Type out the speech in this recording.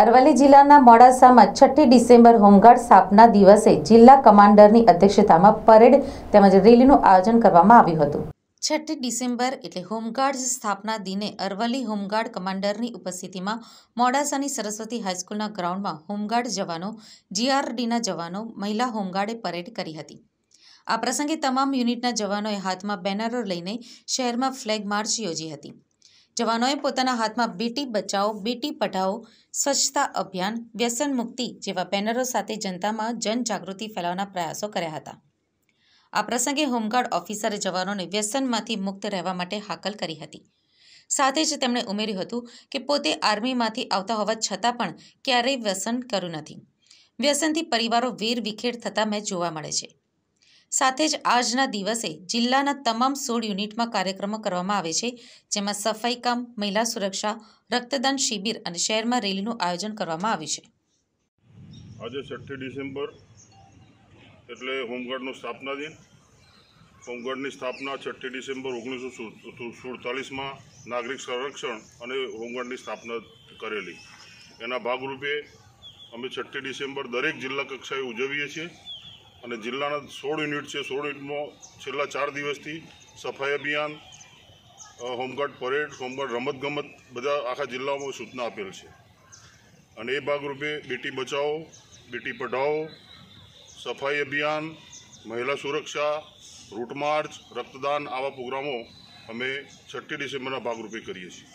અરવલ્લી જિલ્લાના મોડાસામાં છઠ્ઠી ડિસેમ્બર હોમગાર્ડ સ્થાપના દિવસે જિલ્લા કમાન્ડરની અધ્યક્ષતામાં પરેડ તેમજ રેલીનું આયોજન કરવામાં આવ્યું હતું છઠ્ઠી ડિસેમ્બર એટલે હોમગાર્ડ સ્થાપના દિને અરવલ્લી હોમગાર્ડ કમાન્ડરની ઉપસ્થિતિમાં મોડાસાની સરસ્વતી હાઈસ્કૂલના ગ્રાઉન્ડમાં હોમગાર્ડ જવાનો જીઆરડીના જવાનો મહિલા હોમગાર્ડે પરેડ કરી હતી આ પ્રસંગે તમામ યુનિટના જવાનોએ હાથમાં બેનરો લઈને શહેરમાં ફ્લેગ માર્ચ યોજી હતી જવાનોએ પોતાના હાથમાં બેટી બચાવો બેટી પઢાઓ સ્વચ્છતા અભિયાન વ્યસન મુક્તિ જેવા બેનરો સાથે જનતામાં જનજાગૃતિ ફેલાવવાના પ્રયાસો કર્યા હતા આ પ્રસંગે હોમગાર્ડ ઓફિસરે જવાનોને વ્યસનમાંથી મુક્ત રહેવા માટે હાકલ કરી હતી સાથે જ તેમણે ઉમેર્યું હતું કે પોતે આર્મીમાંથી આવતા હોવા છતાં પણ ક્યારેય વ્યસન કર્યું નથી વ્યસનથી પરિવારો વેર વિખેર થતા મેં જોવા મળે છે સાથે જ આજના દિવસે જિલ્લાના તમામ સોળ યુનિટમાં કાર્યક્રમો કરવામાં આવે છે જેમાં સફાઈ કામ મહિલા સુરક્ષા રક્તદાન શિબિર અને શહેરમાં રેલીનું આયોજન કરવામાં આવ્યું છે આજે છઠ્ઠી ડિસેમ્બર એટલે હોમગાર્ડનો સ્થાપના દિન હોમગાર્ડની સ્થાપના છઠ્ઠી ડિસેમ્બર ઓગણીસો સુડતાલીસમાં નાગરિક સંરક્ષણ અને હોમગાર્ડની સ્થાપના કરેલી એના ભાગરૂપે અમે છઠ્ઠી ડિસેમ્બર દરેક જિલ્લા કક્ષાએ ઉજવીએ છીએ અને જિલ્લાના સોળ યુનિટ છે સોળ યુનિટમાં છેલ્લા ચાર દિવસથી સફાઈ અભિયાન હોમગાર્ડ પરેડ હોમગાર્ડ રમતગમત બધા આખા જિલ્લાઓમાં સૂચના આપેલ છે અને એ ભાગરૂપે બેટી બચાવો બેટી પઢાઓ સફાઈ અભિયાન મહિલા સુરક્ષા રૂટ માર્ચ રક્તદાન આવા પ્રોગ્રામો અમે છઠ્ઠી ડિસેમ્બરના ભાગરૂપે કરીએ છીએ